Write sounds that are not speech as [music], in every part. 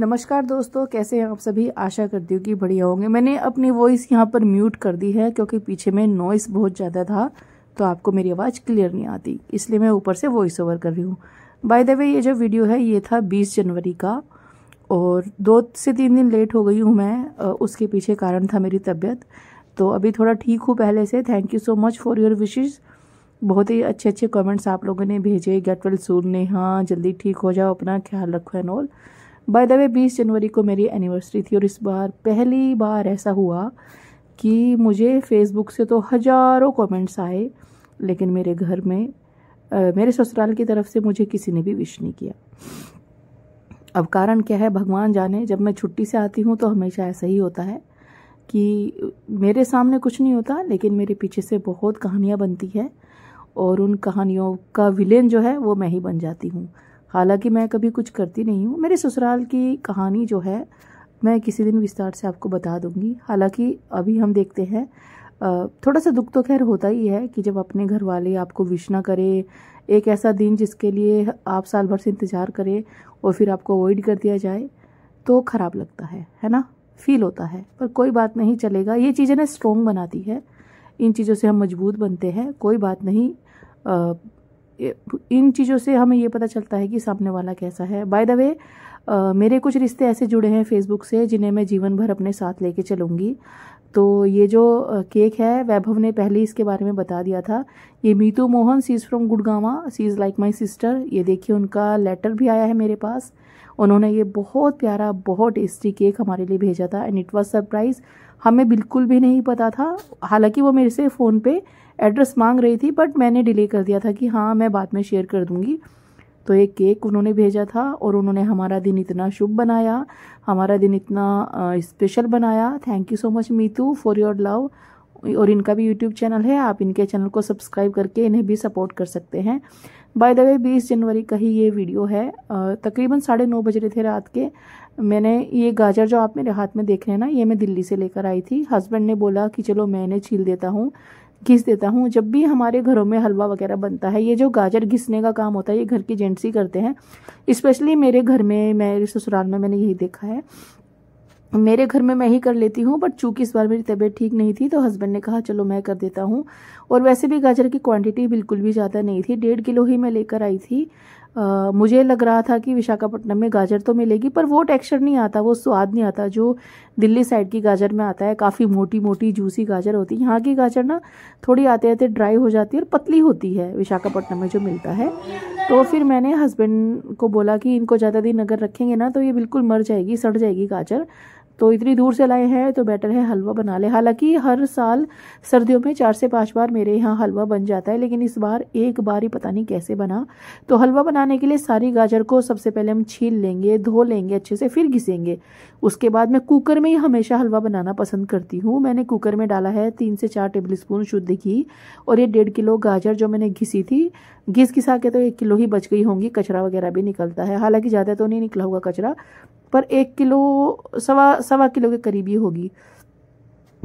नमस्कार दोस्तों कैसे हैं आप सभी आशा करती हूँ कि बढ़िया होंगे मैंने अपनी वॉइस यहाँ पर म्यूट कर दी है क्योंकि पीछे में नॉइस बहुत ज़्यादा था तो आपको मेरी आवाज़ क्लियर नहीं आती इसलिए मैं ऊपर से वॉइस ओवर कर रही हूँ बाय द वे ये जो वीडियो है ये था 20 जनवरी का और दो से तीन दिन लेट हो गई हूँ मैं उसके पीछे कारण था मेरी तबीयत तो अभी थोड़ा ठीक हूँ पहले से thank you so much for your wishes बहुत ही अच्छे अच्छे कमेंट्स आप लोगों ने भेजे गेट वेल ने नेहा जल्दी ठीक हो जाओ अपना ख्याल रखो and all by the way बीस जनवरी को मेरी एनिवर्सरी थी और इस बार पहली बार ऐसा हुआ कि मुझे फेसबुक से तो हज़ारों कमेंट्स आए लेकिन मेरे घर में आ, मेरे ससुराल की तरफ से मुझे किसी ने भी विश नहीं किया अब कारण क्या है भगवान जाने जब मैं छुट्टी से आती हूँ तो हमेशा ऐसा ही होता है कि मेरे सामने कुछ नहीं होता लेकिन मेरे पीछे से बहुत कहानियाँ बनती है और उन कहानियों का विलेन जो है वो मैं ही बन जाती हूँ हालांकि मैं कभी कुछ करती नहीं हूँ मेरे ससुराल की कहानी जो है मैं किसी दिन विस्तार से आपको बता दूंगी हालांकि अभी हम देखते हैं थोड़ा सा दुख तो खैर होता ही है कि जब अपने घर वाले आपको विश ना करें एक ऐसा दिन जिसके लिए आप साल भर से इंतज़ार करें और फिर आपको अवॉइड कर दिया जाए तो ख़राब लगता है है ना फील होता है पर कोई बात नहीं चलेगा ये चीज़ें ना स्ट्रोंग बनाती है इन चीज़ों से हम मजबूत बनते हैं कोई बात नहीं इन चीज़ों से हमें ये पता चलता है कि सामने वाला कैसा है बाय द वे मेरे कुछ रिश्ते ऐसे जुड़े हैं फेसबुक से जिन्हें मैं जीवन भर अपने साथ लेके चलूँगी तो ये जो केक है वैभव ने पहले इसके बारे में बता दिया था ये Meetu Mohan she is from Gurgaon she is like my sister ये देखिए उनका लेटर भी आया है मेरे पास उन्होंने ये बहुत प्यारा बहुत टेस्टी केक हमारे लिए भेजा था एंड इट वॉज सरप्राइज़ हमें बिल्कुल भी नहीं पता था हालांकि वो मेरे से फ़ोन पे एड्रेस मांग रही थी बट मैंने डिले कर दिया था कि हाँ मैं बाद में शेयर कर दूँगी तो एक केक उन्होंने भेजा था और उन्होंने हमारा दिन इतना शुभ बनाया हमारा दिन इतना स्पेशल बनाया thank you so much Meetu for your love और इनका भी यूट्यूब चैनल है आप इनके चैनल को सब्सक्राइब करके इन्हें भी सपोर्ट कर सकते हैं बाय द वे बीस जनवरी का ही ये वीडियो है तकरीबन साढ़े नौ बज रहे थे रात के मैंने ये गाजर जो आप मेरे हाथ में देख रहे हैं ना ये मैं दिल्ली से लेकर आई थी हस्बैंड ने बोला कि चलो मैं इन्हें छील देता हूँ घिस देता हूँ जब भी हमारे घरों में हलवा वगैरह बनता है ये जो गाजर घिसने का काम होता है ये घर के जेंट्स ही करते हैं स्पेशली मेरे घर में मेरे ससुराल में मैंने यही देखा है मेरे घर में मैं ही कर लेती हूँ बट चूंकि इस बार मेरी तबीयत ठीक नहीं थी तो हस्बैंड ने कहा चलो मैं कर देता हूँ और वैसे भी गाजर की क्वांटिटी बिल्कुल भी ज़्यादा नहीं थी डेढ़ किलो ही मैं लेकर आई थी आ, मुझे लग रहा था कि विशाखापट्टनम में गाजर तो मिलेगी पर वो टेक्सचर नहीं आता वो स्वाद नहीं आता जो दिल्ली साइड की गाजर में आता है काफ़ी मोटी मोटी जूसी गाजर होती है यहाँ की गाजर ना थोड़ी आते आते ड्राई हो जाती है और पतली होती है विशाखापट्टनम में जो मिलता है तो फिर मैंने हस्बैंड को बोला कि इनको ज़्यादा दिन अगर रखेंगे ना तो ये बिल्कुल मर जाएगी सड़ जाएगी गाजर तो इतनी दूर से लाए हैं तो बेटर है हलवा बना ले हालांकि हर साल सर्दियों में चार से पाँच बार मेरे यहाँ हलवा बन जाता है लेकिन इस बार एक बार ही पता नहीं कैसे बना तो हलवा बनाने के लिए सारी गाजर को सबसे पहले हम छील लेंगे धो लेंगे अच्छे से फिर घिसेंगे उसके बाद मैं कुकर में ही हमेशा हलवा बनाना पसंद करती हूँ मैंने कुकर में डाला है तीन से चार टेबल स्पून शुद्ध घी और ये डेढ़ किलो गाजर जो मैंने घिसी थी घिस घिसा के तो एक किलो ही बच गई होंगी कचरा वगैरह भी निकलता है हालांकि ज़्यादा तो नहीं निकला होगा कचरा पर एक किलो सवा सवा किलो के करीब होगी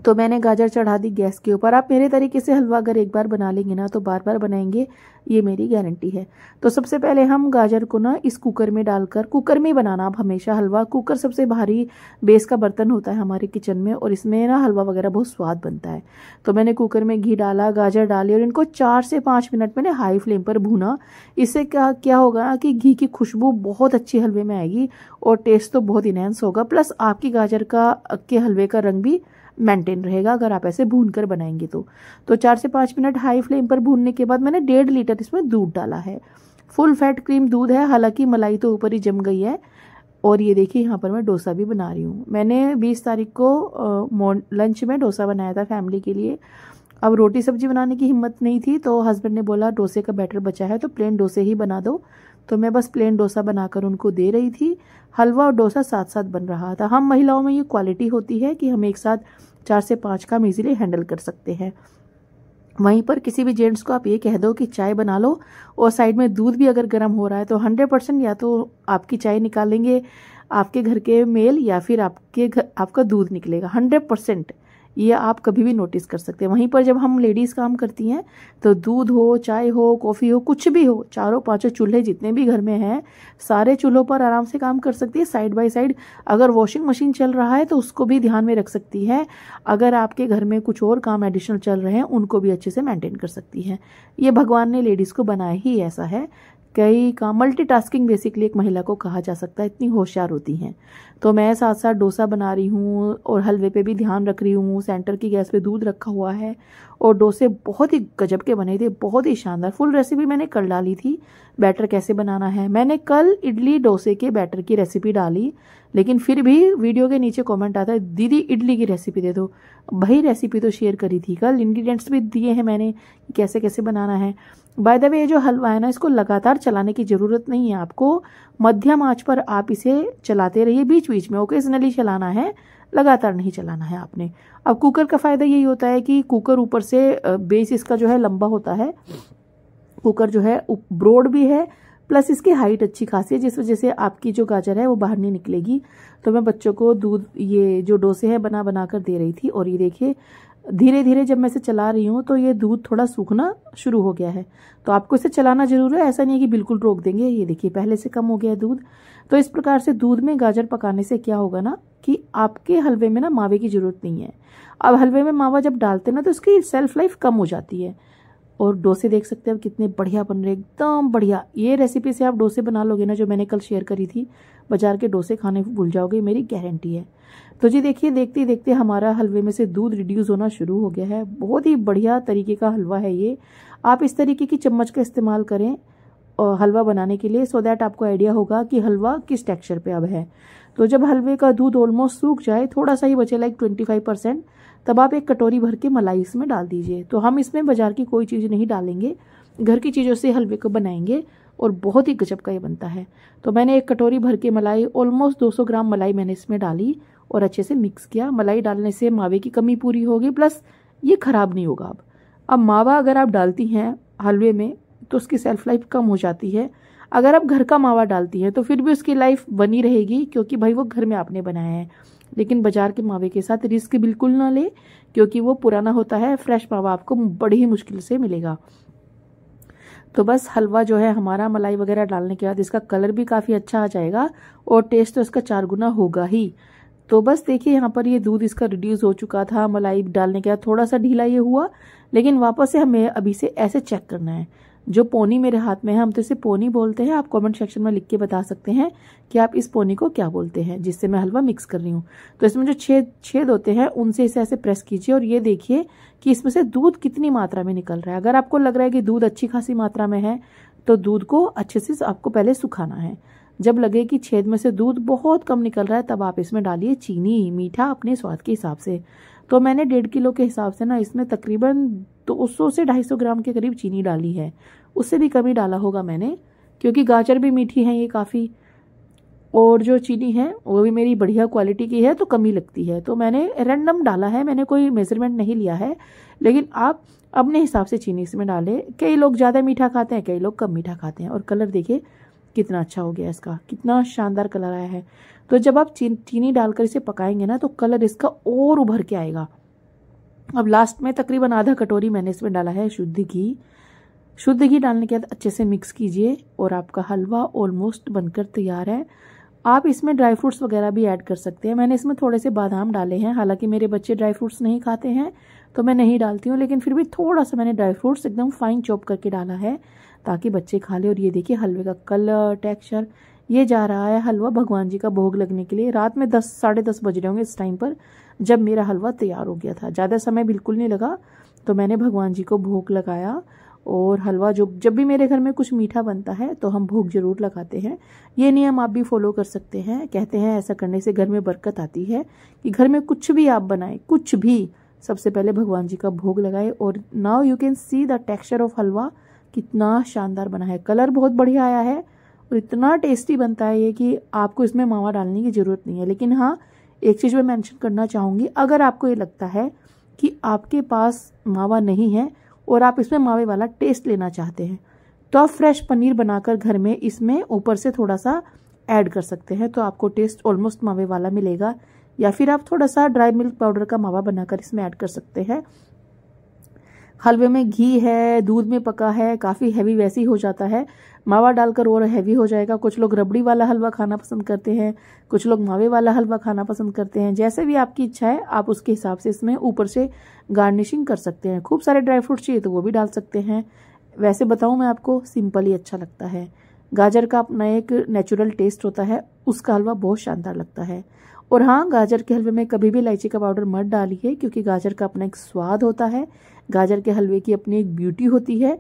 तो मैंने गाजर चढ़ा दी गैस के ऊपर आप मेरे तरीके से हलवा अगर एक बार बना लेंगे ना तो बार बार बनाएंगे ये मेरी गारंटी है तो सबसे पहले हम गाजर को ना इस कुकर में डालकर कुकर में बनाना आप हमेशा हलवा कुकर सबसे भारी बेस का बर्तन होता है हमारे किचन में और इसमें ना हलवा वगैरह बहुत स्वाद बनता है तो मैंने कुकर में घी डाला गाजर डाली और इनको चार से पाँच मिनट मैंने हाई फ्लेम पर भूना इससे क्या क्या होगा कि घी की खुशबू बहुत अच्छी हलवे में आएगी और टेस्ट तो बहुत इनहेंस होगा प्लस आपकी गाजर का के हलवे का रंग भी मेंटेन रहेगा अगर आप ऐसे भून कर बनाएंगे तो तो चार से पाँच मिनट हाई फ्लेम पर भूनने के बाद मैंने डेढ़ लीटर इसमें दूध डाला है फुल फैट क्रीम दूध है हालांकि मलाई तो ऊपर ही जम गई है और ये देखिए यहाँ पर मैं डोसा भी बना रही हूँ मैंने 20 तारीख को लंच में डोसा बनाया था फैमिली के लिए अब रोटी सब्जी बनाने की हिम्मत नहीं थी तो हस्बैंड ने बोला डोसे का बैटर बचा है तो प्लेन डोसे ही बना दो तो मैं बस प्लेन डोसा बनाकर उनको दे रही थी हलवा और डोसा साथ साथ बन रहा था हम महिलाओं में ये क्वालिटी होती है कि हम एक साथ चार से पाँच काम इजीली हैंडल कर सकते हैं वहीं पर किसी भी जेंट्स को आप ये कह दो कि चाय बना लो और साइड में दूध भी अगर गर्म हो रहा है तो हंड्रेड परसेंट या तो आपकी चाय निकालेंगे आपके घर के मेल या फिर आपके घर आपका दूध निकलेगा हंड्रेड परसेंट ये आप कभी भी नोटिस कर सकते हैं वहीं पर जब हम लेडीज़ काम करती हैं तो दूध हो चाय हो कॉफ़ी हो कुछ भी हो चारों पांचों चूल्हे जितने भी घर में हैं सारे चूल्हों पर आराम से काम कर सकती है साइड बाय साइड अगर वॉशिंग मशीन चल रहा है तो उसको भी ध्यान में रख सकती है अगर आपके घर में कुछ और काम एडिशनल चल रहे हैं उनको भी अच्छे से मेंटेन कर सकती है ये भगवान ने लेडीज़ को बनाया ही ऐसा है कई काम मल्टीटास्किंग बेसिकली एक महिला को कहा जा सकता है इतनी होशियार होती हैं तो मैं साथ साथ डोसा बना रही हूँ और हलवे पे भी ध्यान रख रही हूँ सेंटर की गैस पे दूध रखा हुआ है और डोसे बहुत ही गजब के बने थे बहुत ही शानदार फुल रेसिपी मैंने कल डाली थी बैटर कैसे बनाना है मैंने कल इडली डोसे के बैटर की रेसिपी डाली लेकिन फिर भी वीडियो के नीचे कमेंट आता है दीदी इडली की रेसिपी दे दो भाई रेसिपी तो शेयर करी थी कल इंग्रेडिएंट्स भी दिए हैं मैंने कैसे कैसे बनाना है बाय द वे ये जो हलवा है ना इसको लगातार चलाने की ज़रूरत नहीं है आपको मध्यम आँच पर आप इसे चलाते रहिए बीच बीच में ओकेजनली चलाना है लगातार नहीं चलाना है आपने अब कुकर का फ़ायदा यही होता है कि कुकर ऊपर से बेस इसका जो है लंबा होता है कुकर जो है ब्रॉड भी है प्लस इसकी हाइट अच्छी खासी है जिस वजह से आपकी जो गाजर है वो बाहर नहीं निकलेगी तो मैं बच्चों को दूध ये जो डोसे है बना बना कर दे रही थी और ये देखिए धीरे धीरे जब मैं इसे चला रही हूँ तो ये दूध थोड़ा सूखना शुरू हो गया है तो आपको इसे चलाना ज़रूर है ऐसा नहीं है कि बिल्कुल रोक देंगे ये देखिए पहले से कम हो गया है दूध तो इस प्रकार से दूध में गाजर पकाने से क्या होगा ना कि आपके हलवे में ना मावे की ज़रूरत नहीं है अब हलवे में मावा जब डालते ना तो उसकी सेल्फ लाइफ कम हो जाती है और डोसे देख सकते हैं कितने बढ़िया बन रहे एकदम बढ़िया ये रेसिपी से आप डोसे बना लोगे ना जो मैंने कल शेयर करी थी बाजार के डोसे खाने भूल जाओगे मेरी गारंटी है तो जी देखिए देखते ही देखते हमारा हलवे में से दूध रिड्यूस होना शुरू हो गया है बहुत ही बढ़िया तरीके का हलवा है ये आप इस तरीके की चम्मच का इस्तेमाल करें हलवा बनाने के लिए सो so दैट आपको आइडिया होगा कि हलवा किस टेक्स्चर पर अब है तो जब हलवे का दूध ऑलमोस्ट सूख जाए थोड़ा सा ही बचे लाइक ट्वेंटी फाइव परसेंट तब आप एक कटोरी भर के मलाई इसमें डाल दीजिए तो हम इसमें बाजार की कोई चीज़ नहीं डालेंगे घर की चीज़ों से हलवे को बनाएंगे और बहुत ही गजब का ये बनता है तो मैंने एक कटोरी भर के मलाई ऑलमोस्ट सौ ग्राम मलाई मैंने इसमें डाली और अच्छे से मिक्स किया मलाई डालने से मावे की कमी पूरी होगी प्लस ये ख़राब नहीं होगा अब अब मावा अगर आप डालती हैं हलवे में तो उसकी सेल्फ लाइफ कम हो जाती है अगर आप घर का मावा डालती हैं तो फिर भी उसकी लाइफ बनी रहेगी क्योंकि भाई वो घर में आपने बनाया है लेकिन बाजार के मावे के साथ रिस्क बिल्कुल ना ले क्योंकि वो पुराना होता है फ्रेश मावा आपको बड़ी ही मुश्किल से मिलेगा तो बस हलवा जो है हमारा मलाई वगैरह डालने के बाद इसका कलर भी काफ़ी अच्छा आ जाएगा और टेस्ट तो इसका चार गुना होगा ही तो बस देखिए यहाँ पर ये दूध इसका रिड्यूस हो चुका था मलाई डालने के बाद थोड़ा सा ढीला ये हुआ लेकिन वापस से हमें अभी से ऐसे चेक करना है जो पोनी मेरे हाथ में है हम तो इसे पोनी बोलते हैं आप कमेंट सेक्शन में लिख के बता सकते हैं कि आप इस पोनी को क्या बोलते हैं जिससे मैं हलवा मिक्स कर रही हूँ तो इसमें जो छेद छेद होते हैं उनसे इसे ऐसे प्रेस कीजिए और ये देखिए कि इसमें से दूध कितनी मात्रा में निकल रहा है अगर आपको लग रहा है कि दूध अच्छी खासी मात्रा में है तो दूध को अच्छे से आपको पहले सुखाना है जब लगे कि छेद में से दूध बहुत कम निकल रहा है तब आप इसमें डालिए चीनी मीठा अपने स्वाद के हिसाब से तो मैंने डेढ़ किलो के हिसाब से ना इसमें तकरीबन तो उस सौ से ढाई सौ ग्राम के करीब चीनी डाली है उससे भी कमी डाला होगा मैंने क्योंकि गाजर भी मीठी है ये काफ़ी और जो चीनी है वो भी मेरी बढ़िया क्वालिटी की है तो कमी लगती है तो मैंने रैंडम डाला है मैंने कोई मेज़रमेंट नहीं लिया है लेकिन आप अपने हिसाब से चीनी इसमें डालें कई लोग ज़्यादा मीठा खाते हैं कई लोग कम मीठा खाते हैं और कलर देखिए कितना अच्छा हो गया इसका कितना शानदार कलर आया है तो जब आप चीनी डालकर इसे पकाएंगे ना तो कलर इसका और उभर के आएगा अब लास्ट में तकरीबन आधा कटोरी मैंने इसमें डाला है शुद्ध घी शुद्ध घी डालने के बाद अच्छे से मिक्स कीजिए और आपका हलवा ऑलमोस्ट बनकर तैयार है आप इसमें ड्राई फ्रूट्स वगैरह भी ऐड कर सकते हैं मैंने इसमें थोड़े से बादाम डाले हैं हालांकि मेरे बच्चे ड्राई फ्रूट्स नहीं खाते हैं तो मैं नहीं डालती हूँ लेकिन फिर भी थोड़ा सा मैंने ड्राई फ्रूट्स एकदम फाइन चॉप करके डाला है ताकि बच्चे खा ले और ये देखिए हलवे का कलर टेक्स्चर ये जा रहा है हलवा भगवान जी का भोग लगने के लिए रात में दस साढ़े दस बज रहे होंगे इस टाइम पर जब मेरा हलवा तैयार हो गया था ज़्यादा समय बिल्कुल नहीं लगा तो मैंने भगवान जी को भोग लगाया और हलवा जो जब भी मेरे घर में कुछ मीठा बनता है तो हम भोग जरूर लगाते हैं ये नियम आप भी फॉलो कर सकते हैं कहते हैं ऐसा करने से घर में बरकत आती है कि घर में कुछ भी आप बनाएं कुछ भी सबसे पहले भगवान जी का भोग लगाए और now you can see the texture of हलवा कितना शानदार बना है कलर बहुत बढ़िया आया है और इतना टेस्टी बनता है ये कि आपको इसमें मावा डालने की ज़रूरत नहीं है लेकिन हाँ एक चीज़ मैं मेंशन करना चाहूँगी अगर आपको ये लगता है कि आपके पास मावा नहीं है और आप इसमें मावे वाला टेस्ट लेना चाहते हैं तो आप फ्रेश पनीर बनाकर घर में इसमें ऊपर से थोड़ा सा ऐड कर सकते हैं तो आपको टेस्ट ऑलमोस्ट मावे वाला मिलेगा या फिर आप थोड़ा सा ड्राई मिल्क पाउडर का मावा बनाकर इसमें ऐड कर सकते हैं हलवे में घी है दूध में पका है काफ़ी हैवी वैसी हो जाता है मावा डालकर और हैवी हो जाएगा कुछ लोग रबड़ी वाला हलवा खाना पसंद करते हैं कुछ लोग मावे वाला हलवा खाना पसंद करते हैं जैसे भी आपकी इच्छा है आप उसके हिसाब से इसमें ऊपर से गार्निशिंग कर सकते हैं खूब सारे ड्राई फ्रूट चाहिए तो वो भी डाल सकते हैं वैसे बताऊँ मैं आपको सिंपल ही अच्छा लगता है गाजर का अपना एक नेचुरल टेस्ट होता है उसका हलवा बहुत शानदार लगता है और हाँ गाजर के हलवे में कभी भी इलायची का पाउडर मत डालिए क्योंकि गाजर का अपना एक स्वाद होता है गाजर के हलवे की अपनी एक ब्यूटी होती है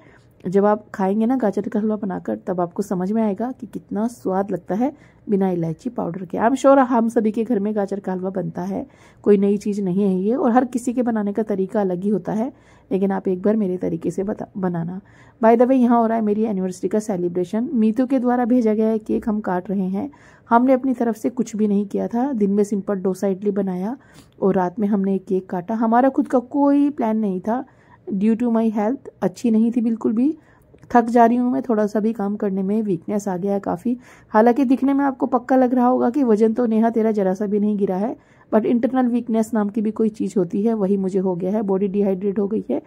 जब आप खाएंगे ना गाजर का हलवा बनाकर तब आपको समझ में आएगा कि कितना स्वाद लगता है बिना इलायची पाउडर के आई एम श्योर हम सभी के घर में गाजर का हलवा बनता है कोई नई चीज़ नहीं है ये और हर किसी के बनाने का तरीका अलग ही होता है लेकिन आप एक बार मेरे तरीके से बता बनाना बाय द वे यहाँ हो रहा है मेरी एनिवर्सरी का सेलिब्रेशन मीतू के द्वारा भेजा गया है केक हम काट रहे हैं हमने अपनी तरफ से कुछ भी नहीं किया था दिन में सिंपल डोसा इडली बनाया और रात में हमने एक केक काटा हमारा खुद का कोई प्लान नहीं था ड्यू टू माई हेल्थ अच्छी नहीं थी बिल्कुल भी थक जा रही हूँ मैं थोड़ा सा भी काम करने में वीकनेस आ गया है काफ़ी हालांकि दिखने में आपको पक्का लग रहा होगा कि वजन तो नेहा तेरा जरा सा भी नहीं गिरा है बट इंटरनल वीकनेस नाम की भी कोई चीज़ होती है वही मुझे हो गया है बॉडी डिहाइड्रेट हो गई है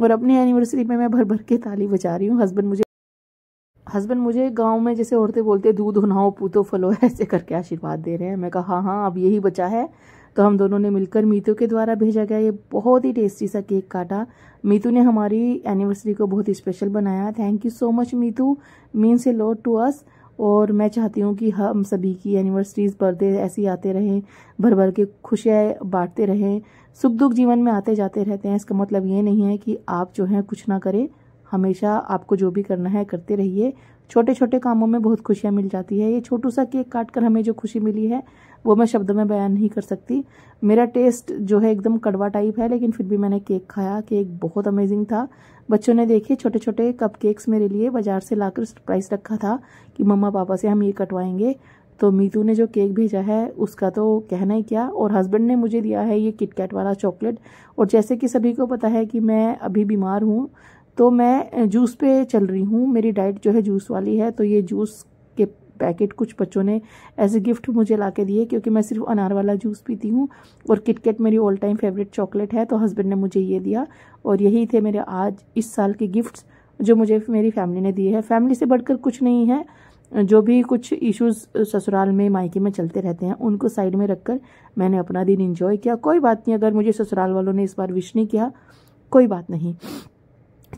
और अपनी एनिवर्सरी में मैं भर भर के ताली बजा रही हूँ हस्बैंड मुझे हस्बैंड मुझे गांव में जैसे औरतें बोलते दूध उनाओ पूतो फलो [laughs] ऐसे करके आशीर्वाद दे रहे हैं मैं कहा हाँ हाँ अब यही बचा है तो हम दोनों ने मिलकर मीतू के द्वारा भेजा गया ये बहुत ही टेस्टी सा केक काटा मीतू ने हमारी एनिवर्सरी को बहुत ही स्पेशल बनाया thank you so much Meetu means a lot to us और मैं चाहती हूँ कि हम सभी की एनिवर्सरीज बर्थडे ऐसी आते रहें भर भर के खुशियाँ बांटते रहें सुख दुख जीवन में आते जाते रहते हैं इसका मतलब ये नहीं है कि आप जो हैं कुछ ना करें हमेशा आपको जो भी करना है करते रहिए छोटे छोटे कामों में बहुत खुशियाँ मिल जाती है ये छोटू सा केक काट कर हमें जो खुशी मिली है वो मैं शब्दों में बयान नहीं कर सकती मेरा टेस्ट जो है एकदम कड़वा टाइप है लेकिन फिर भी मैंने केक खाया केक बहुत अमेजिंग था बच्चों ने देखे छोटे छोटे कप केक्स मेरे लिए बाजार से लाकर सरप्राइज रखा था कि मम्मा पापा से हम ये कटवाएंगे तो मीतू ने जो केक भेजा है उसका तो कहना ही क्या और हस्बैंड ने मुझे दिया है ये किटकैट वाला चॉकलेट और जैसे कि सभी को पता है कि मैं अभी बीमार हूँ तो मैं जूस पे चल रही हूँ मेरी डाइट जो है जूस वाली है तो ये जूस के पैकेट कुछ बच्चों ने एज ए गिफ्ट मुझे ला के दिए क्योंकि मैं सिर्फ अनार वाला जूस पीती हूँ और किटकेट मेरी ऑल टाइम फेवरेट चॉकलेट है तो हस्बैंड ने मुझे ये दिया और यही थे मेरे आज इस साल के गिफ्ट्स जो मुझे मेरी फैमिली ने दिए हैं फैमिली से बढ़कर कुछ नहीं है जो भी कुछ इश्यूज ससुराल में मायके में चलते रहते हैं उनको साइड में रखकर मैंने अपना दिन इन्जॉय किया कोई बात नहीं अगर मुझे ससुराल वालों ने इस बार विश नहीं किया कोई बात नहीं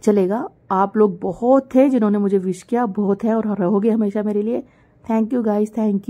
चलेगा आप लोग बहुत थे जिन्होंने मुझे विश किया बहुत है और रहोगे हमेशा मेरे लिए thank you guys thank you